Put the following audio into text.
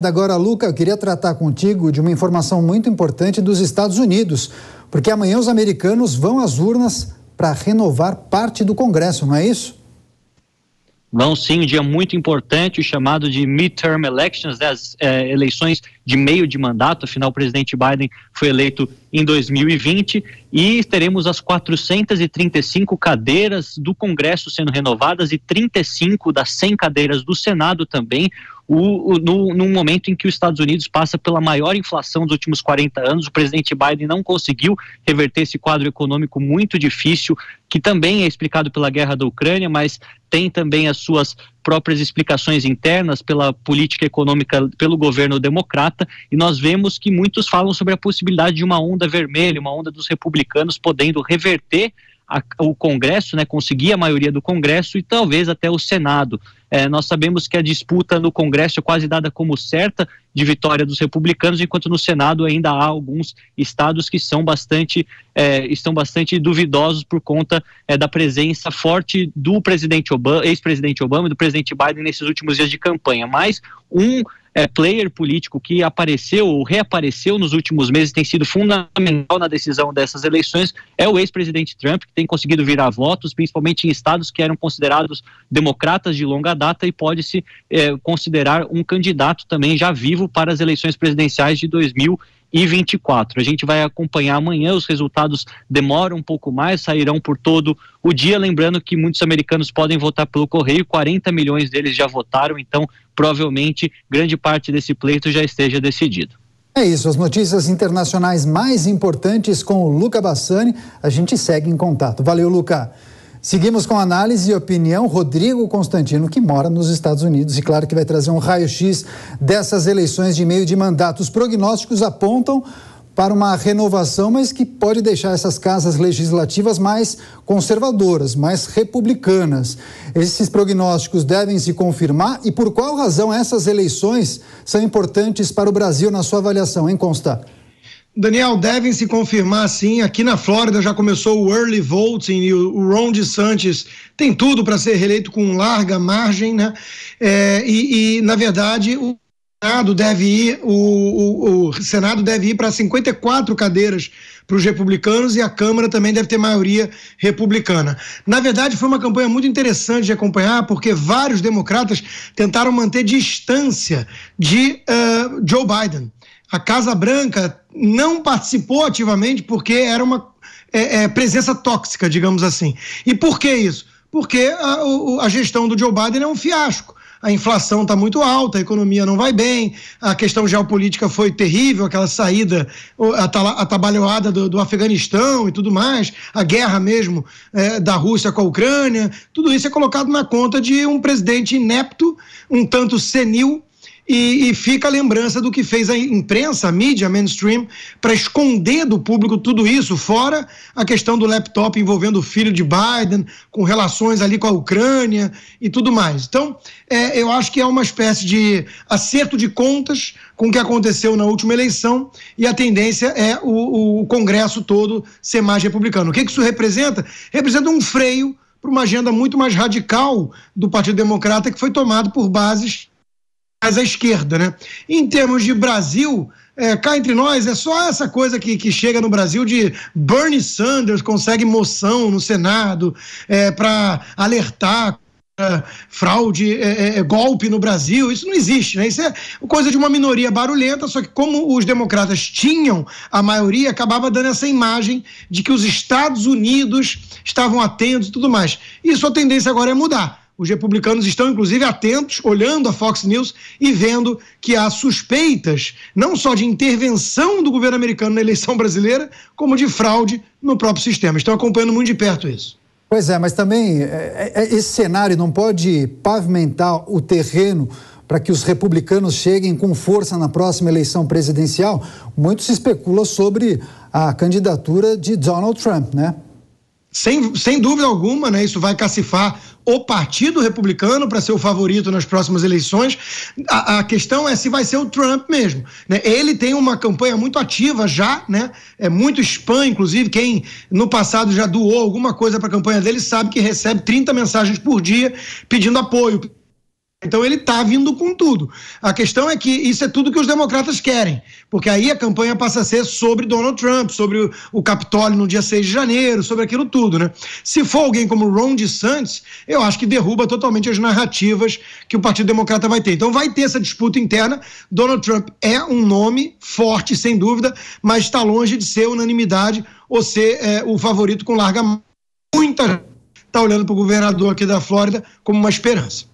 Agora, Luca, eu queria tratar contigo de uma informação muito importante dos Estados Unidos, porque amanhã os americanos vão às urnas para renovar parte do Congresso, não é isso? Vão sim, um dia muito importante, o chamado de midterm elections, né, as é, eleições de meio de mandato. Afinal, o presidente Biden foi eleito em 2020 e teremos as 435 cadeiras do Congresso sendo renovadas e 35 das 100 cadeiras do Senado também. O, o, no, momento em que os Estados Unidos passa pela maior inflação dos últimos 40 anos, o presidente Biden não conseguiu reverter esse quadro econômico muito difícil, que também é explicado pela guerra da Ucrânia, mas tem também as suas próprias explicações internas pela política econômica pelo governo democrata e nós vemos que muitos falam sobre a possibilidade de uma onda vermelha, uma onda dos republicanos podendo reverter a, o Congresso, né, conseguir a maioria do Congresso e talvez até o Senado. É, nós sabemos que a disputa no Congresso é quase dada como certa de vitória dos republicanos, enquanto no Senado ainda há alguns estados que são bastante, é, estão bastante duvidosos por conta é, da presença forte do presidente Obama, ex-presidente Obama e do presidente Biden nesses últimos dias de campanha. Mas um é, player político que apareceu ou reapareceu nos últimos meses tem sido fundamental na decisão dessas eleições é o ex-presidente Trump, que tem conseguido virar votos, principalmente em estados que eram considerados democratas de longa data e pode-se é, considerar um candidato também já vivo para as eleições presidenciais de 2020 e 24. A gente vai acompanhar amanhã, os resultados demoram um pouco mais, sairão por todo o dia. Lembrando que muitos americanos podem votar pelo correio, 40 milhões deles já votaram, então provavelmente grande parte desse pleito já esteja decidido. É isso, as notícias internacionais mais importantes com o Luca Bassani. A gente segue em contato. Valeu, Luca. Seguimos com análise e opinião. Rodrigo Constantino, que mora nos Estados Unidos, e claro que vai trazer um raio-x dessas eleições de meio de mandato. Os prognósticos apontam para uma renovação, mas que pode deixar essas casas legislativas mais conservadoras, mais republicanas. Esses prognósticos devem se confirmar e por qual razão essas eleições são importantes para o Brasil na sua avaliação, hein, Consta? Daniel, devem se confirmar sim. Aqui na Flórida já começou o early voting e o Ron DeSantis tem tudo para ser reeleito com larga margem, né? É, e, e, na verdade, o Senado deve ir, o, o, o Senado deve ir para 54 cadeiras para os republicanos e a Câmara também deve ter maioria republicana. Na verdade, foi uma campanha muito interessante de acompanhar, porque vários democratas tentaram manter distância de uh, Joe Biden. A Casa Branca não participou ativamente porque era uma é, é, presença tóxica, digamos assim. E por que isso? Porque a, a gestão do Joe Biden é um fiasco a inflação está muito alta, a economia não vai bem, a questão geopolítica foi terrível, aquela saída atabalhoada do, do Afeganistão e tudo mais, a guerra mesmo é, da Rússia com a Ucrânia, tudo isso é colocado na conta de um presidente inepto, um tanto senil, e, e fica a lembrança do que fez a imprensa, a mídia mainstream, para esconder do público tudo isso, fora a questão do laptop envolvendo o filho de Biden, com relações ali com a Ucrânia e tudo mais. Então, é, eu acho que é uma espécie de acerto de contas com o que aconteceu na última eleição e a tendência é o, o Congresso todo ser mais republicano. O que, que isso representa? Representa um freio para uma agenda muito mais radical do Partido Democrata que foi tomado por bases mais à esquerda, né? Em termos de Brasil, é, cá entre nós, é só essa coisa que, que chega no Brasil de Bernie Sanders consegue moção no Senado é, para alertar fraude, é, é, é, golpe no Brasil, isso não existe, né? Isso é coisa de uma minoria barulhenta, só que como os democratas tinham a maioria, acabava dando essa imagem de que os Estados Unidos estavam atentos e tudo mais. Isso a tendência agora é mudar. Os republicanos estão, inclusive, atentos, olhando a Fox News e vendo que há suspeitas não só de intervenção do governo americano na eleição brasileira, como de fraude no próprio sistema. Estão acompanhando muito de perto isso. Pois é, mas também é, é, esse cenário não pode pavimentar o terreno para que os republicanos cheguem com força na próxima eleição presidencial. Muito se especula sobre a candidatura de Donald Trump, né? sem, sem dúvida alguma, né, isso vai cacifar o Partido Republicano para ser o favorito nas próximas eleições. A, a, questão é se vai ser o Trump mesmo. Né? Ele tem uma campanha muito ativa já, né? É muito spam, inclusive. Quem no passado já doou alguma coisa para a campanha dele sabe que recebe 30 mensagens por dia pedindo apoio, então ele está vindo com tudo. A questão é que isso é tudo que os democratas querem, porque aí a campanha passa a ser sobre Donald Trump, sobre o, Capitólio no dia 6 de janeiro, sobre aquilo tudo, né? Se for alguém como Ron DeSantis, eu acho que derruba totalmente as narrativas que o Partido Democrata vai ter. Então vai ter essa disputa interna. Donald Trump é um nome forte, sem dúvida, mas está longe de ser unanimidade ou ser é, o favorito com larga muita está olhando para o governador aqui da Flórida como uma esperança.